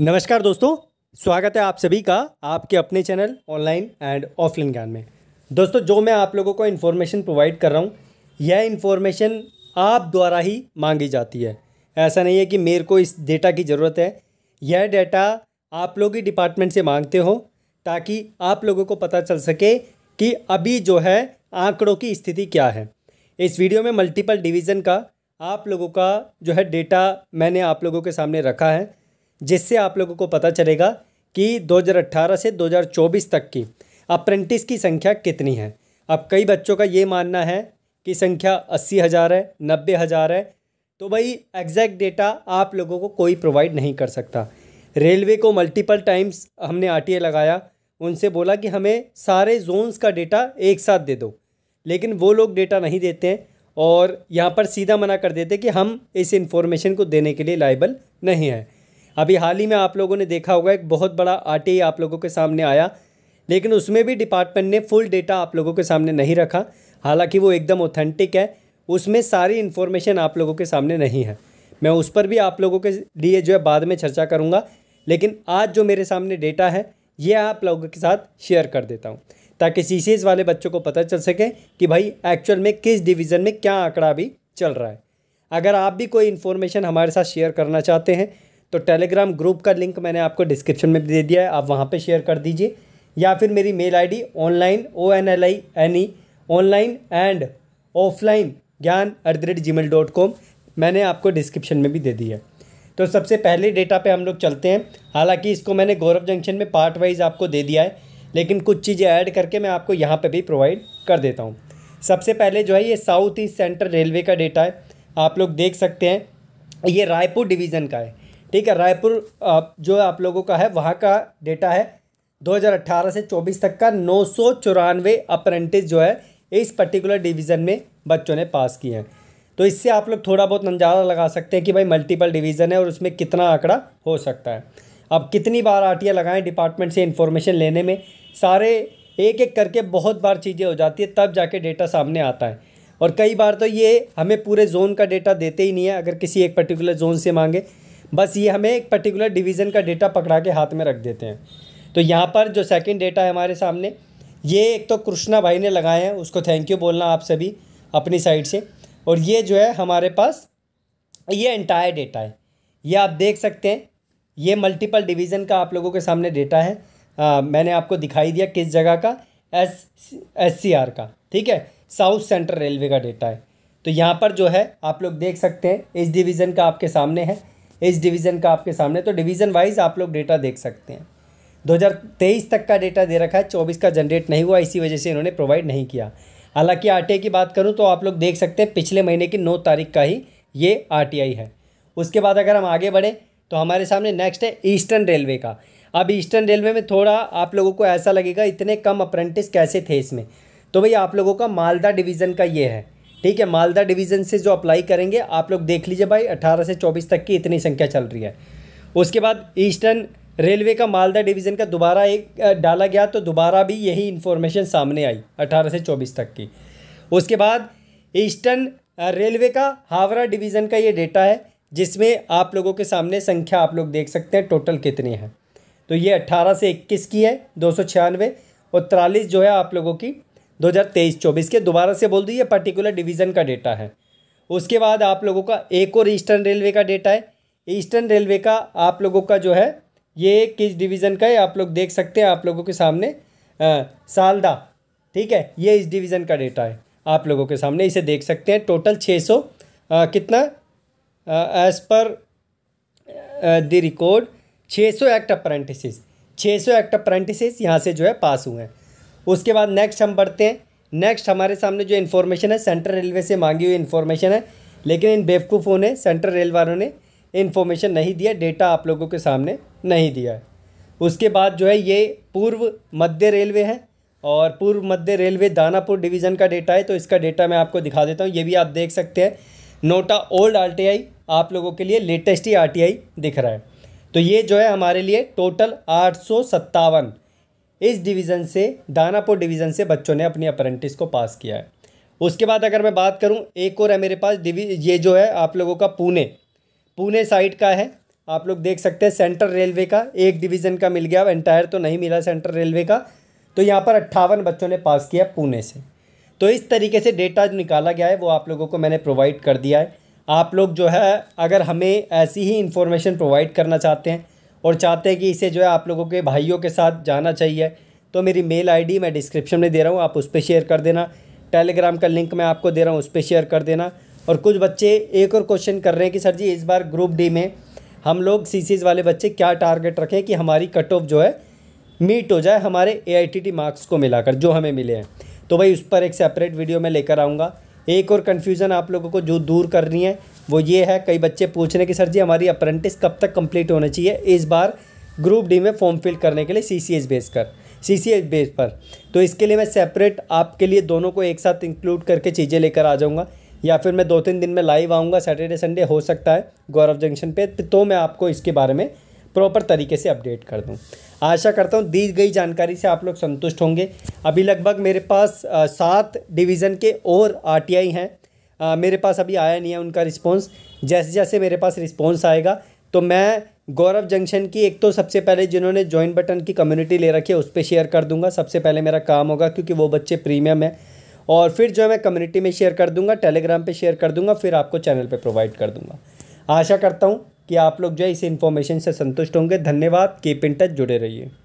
नमस्कार दोस्तों स्वागत है आप सभी का आपके अपने चैनल ऑनलाइन एंड ऑफलाइन ज्ञान में दोस्तों जो मैं आप लोगों को इन्फॉर्मेशन प्रोवाइड कर रहा हूँ यह इन्फॉर्मेशन आप द्वारा ही मांगी जाती है ऐसा नहीं है कि मेरे को इस डेटा की ज़रूरत है यह डेटा आप लोग ही डिपार्टमेंट से मांगते हो ताकि आप लोगों को पता चल सके कि अभी जो है आंकड़ों की स्थिति क्या है इस वीडियो में मल्टीपल डिवीज़न का आप लोगों का जो है डेटा मैंने आप लोगों के सामने रखा है जिससे आप लोगों को पता चलेगा कि 2018 से 2024 तक की अप्रेंटिस की संख्या कितनी है अब कई बच्चों का ये मानना है कि संख्या अस्सी हज़ार है नब्बे हज़ार है तो भाई एग्जैक्ट डेटा आप लोगों को कोई प्रोवाइड नहीं कर सकता रेलवे को मल्टीपल टाइम्स हमने आर लगाया उनसे बोला कि हमें सारे जोन्स का डेटा एक साथ दे दो लेकिन वो लोग डेटा नहीं देते हैं और यहाँ पर सीधा मना कर देते कि हम इस इन्फॉर्मेशन को देने के लिए लाइबल नहीं है अभी हाल ही में आप लोगों ने देखा होगा एक बहुत बड़ा आर आप लोगों के सामने आया लेकिन उसमें भी डिपार्टमेंट ने फुल डेटा आप लोगों के सामने नहीं रखा हालांकि वो एकदम ऑथेंटिक है उसमें सारी इन्फॉर्मेशन आप लोगों के सामने नहीं है मैं उस पर भी आप लोगों के लिए जो है बाद में चर्चा करूँगा लेकिन आज जो मेरे सामने डेटा है ये आप लोगों के साथ शेयर कर देता हूँ ताकि सी वाले बच्चों को पता चल सके कि भाई एक्चुअल में किस डिवीज़न में क्या आंकड़ा अभी चल रहा है अगर आप भी कोई इन्फॉर्मेशन हमारे साथ शेयर करना चाहते हैं तो टेलीग्राम ग्रुप का लिंक मैंने आपको डिस्क्रिप्शन में दे दिया है आप वहाँ पर शेयर कर दीजिए या फिर मेरी mail I D online O N L I N E online and offline Gyan at the rate Gmail dot com मैंने आपको डिस्क्रिप्शन में भी दे दी है तो सबसे पहले डेटा पे हम लोग चलते हैं हालांकि इसको मैंने गौरव जंक्शन में पार्ट वाइज आपको दे दिया है लेकिन कुछ चीज़ें ऐड करके मैं आपको यहाँ पे भी प्रोवाइड कर देता हूँ सबसे पहले जो है ये साउथ ईस्ट सेंट्रल रेलवे का डेटा है आप लोग देख सकते हैं ये रायपुर डिवीज़न का है ठीक है रायपुर जो आप लोगों का है वहाँ का डेटा है 2018 से 24 तक का नौ सौ चौरानवे अप्रेंटिस जो है इस पर्टिकुलर डिवीज़न में बच्चों ने पास किए हैं तो इससे आप लोग थोड़ा बहुत अंदाजा लगा सकते हैं कि भाई मल्टीपल डिवीज़न है और उसमें कितना आंकड़ा हो सकता है अब कितनी बार आर टी डिपार्टमेंट से इन्फॉर्मेशन लेने में सारे एक एक करके बहुत बार चीज़ें हो जाती है तब जाके डेटा सामने आता है और कई बार तो ये हमें पूरे जोन का डेटा देते ही नहीं है अगर किसी एक पर्टिकुलर जोन से मांगे बस ये हमें एक पर्टिकुलर डिवीज़न का डेटा पकड़ा के हाथ में रख देते हैं तो यहाँ पर जो सेकंड डेटा है हमारे सामने ये एक तो कृष्णा भाई ने लगाए हैं उसको थैंक यू बोलना आप सभी अपनी साइड से और ये जो है हमारे पास ये एंटायर डेटा है ये आप देख सकते हैं ये मल्टीपल डिवीज़न का आप लोगों के सामने डेटा है आ, मैंने आपको दिखाई दिया किस जगह का एस एस सी आर का ठीक है साउथ सेंट्रल रेलवे का डेटा है तो यहाँ पर जो है आप लोग देख सकते हैं इस डिवीज़न का आपके सामने है इस डिवीज़न का आपके सामने तो डिवीज़न वाइज आप लोग डेटा देख सकते हैं 2023 तक का डेटा दे रखा है 24 का जनरेट नहीं हुआ इसी वजह से इन्होंने प्रोवाइड नहीं किया हालांकि आर की बात करूँ तो आप लोग देख सकते हैं पिछले महीने की नौ तारीख का ही ये आर है उसके बाद अगर हम आगे बढ़ें तो हमारे सामने नेक्स्ट है ईस्टर्न रेलवे का अब ईस्टर्न रेलवे में थोड़ा आप लोगों को ऐसा लगेगा इतने कम अप्रेंटिस कैसे थे इसमें तो भई आप लोगों का मालदा डिवीज़न का ये है ठीक है मालदा डिवीज़न से जो अप्लाई करेंगे आप लोग देख लीजिए भाई अठारह से चौबीस तक की इतनी संख्या चल रही है उसके बाद ईस्टर्न रेलवे का मालदा डिवीज़न का दोबारा एक डाला गया तो दोबारा भी यही इन्फॉर्मेशन सामने आई अठारह से चौबीस तक की उसके बाद ईस्टर्न रेलवे का हावड़ा डिवीज़न का ये डेटा है जिसमें आप लोगों के सामने संख्या आप लोग देख सकते हैं टोटल कितनी है तो ये अट्ठारह से इक्कीस की है दो सौ छियानवे और तिरालीस जो है आप लोगों की 2023-24 के दोबारा से बोल दूँ ये पर्टिकुलर डिवीज़न का डेटा है उसके बाद आप लोगों का एक और ईस्टर्न रेलवे का डेटा है ईस्टर्न रेलवे का आप लोगों का जो है ये किस डिवीज़न का है आप लोग देख सकते हैं आप लोगों के सामने आ, सालदा ठीक है ये इस डिवीज़न का डेटा है आप लोगों के सामने इसे देख सकते हैं टोटल छः सौ कितना एज पर द रिकॉर्ड छः सौ एक्ट छः सौ एक्ट अप्रेंटिस यहाँ से जो है पास हुए हैं उसके बाद नेक्स्ट हम बढ़ते हैं नेक्स्ट हमारे सामने जो इन्फॉर्मेशन है सेंट्रल रेलवे से मांगी हुई इन्फॉर्मेशन है लेकिन इन बेवकूफ़ों ने सेंट्रल रेल वालों ने इन्फॉर्मेशन नहीं दिया डेटा आप लोगों के सामने नहीं दिया है उसके बाद जो है ये पूर्व मध्य रेलवे है और पूर्व मध्य रेलवे दानापुर डिवीज़न का डेटा है तो इसका डेटा मैं आपको दिखा देता हूँ ये भी आप देख सकते हैं नोटा ओल्ड आर आप लोगों के लिए लेटेस्ट ही आर दिख रहा है तो ये जो है हमारे लिए टोटल आठ इस डिवीज़न से दानापुर डिवीज़न से बच्चों ने अपनी अप्रेंटिस को पास किया है उसके बाद अगर मैं बात करूँ एक और है मेरे पास डिवी ये जो है आप लोगों का पुणे पुणे साइड का है आप लोग देख सकते हैं सेंट्रल रेलवे का एक डिवीज़न का मिल गया एंटायर तो नहीं मिला सेंट्रल रेलवे का तो यहाँ पर अट्ठावन बच्चों ने पास किया पुणे से तो इस तरीके से डेटा जो निकाला गया है वो आप लोगों को मैंने प्रोवाइड कर दिया है आप लोग जो है अगर हमें ऐसी ही इन्फॉर्मेशन प्रोवाइड करना चाहते हैं और चाहते हैं कि इसे जो है आप लोगों के भाइयों के साथ जाना चाहिए तो मेरी मेल आईडी मैं डिस्क्रिप्शन में दे रहा हूँ आप उस पर शेयर कर देना टेलीग्राम का लिंक मैं आपको दे रहा हूँ उस पर शेयर कर देना और कुछ बच्चे एक और क्वेश्चन कर रहे हैं कि सर जी इस बार ग्रुप डी में हम लोग सीसीज वाले बच्चे क्या टारगेट रखें कि हमारी कट ऑफ जो है मीट हो जाए हमारे ए मार्क्स को मिलाकर जो हमें मिले हैं तो भाई उस पर एक सेपरेट वीडियो मैं लेकर आऊँगा एक और कन्फ्यूज़न आप लोगों को जो दूर करनी है वो ये है कई बच्चे पूछ रहे हैं कि सर जी हमारी अप्रेंटिस कब तक कंप्लीट होना चाहिए इस बार ग्रुप डी में फॉर्म फिल करने के लिए सी सी एस बेस कर सी सी एस बेस पर तो इसके लिए मैं सेपरेट आपके लिए दोनों को एक साथ इंक्लूड करके चीज़ें लेकर आ जाऊँगा या फिर मैं दो तीन दिन में लाइव आऊँगा सैटरडे संडे हो सकता है गौरव जंक्शन पे तो, तो मैं आपको इसके बारे में प्रॉपर तरीके से अपडेट कर दूँ आशा करता हूँ दी गई जानकारी से आप लोग संतुष्ट होंगे अभी लगभग मेरे पास सात डिवीज़न के और आर हैं आ, मेरे पास अभी आया नहीं है उनका रिस्पॉन्स जैसे जैसे मेरे पास रिस्पॉन्स आएगा तो मैं गौरव जंक्शन की एक तो सबसे पहले जिन्होंने ज्वाइन बटन की कम्युनिटी ले रखी है उस पर शेयर कर दूंगा सबसे पहले मेरा काम होगा क्योंकि वो बच्चे प्रीमियम है और फिर जो है मैं कम्युनिटी में शेयर कर दूंगा टेलीग्राम पे शेयर कर दूंगा फिर आपको चैनल पे प्रोवाइड कर दूंगा आशा करता हूँ कि आप लोग जो है इस इन्फॉर्मेशन से संतुष्ट होंगे धन्यवाद कीप इन टच जुड़े रहिए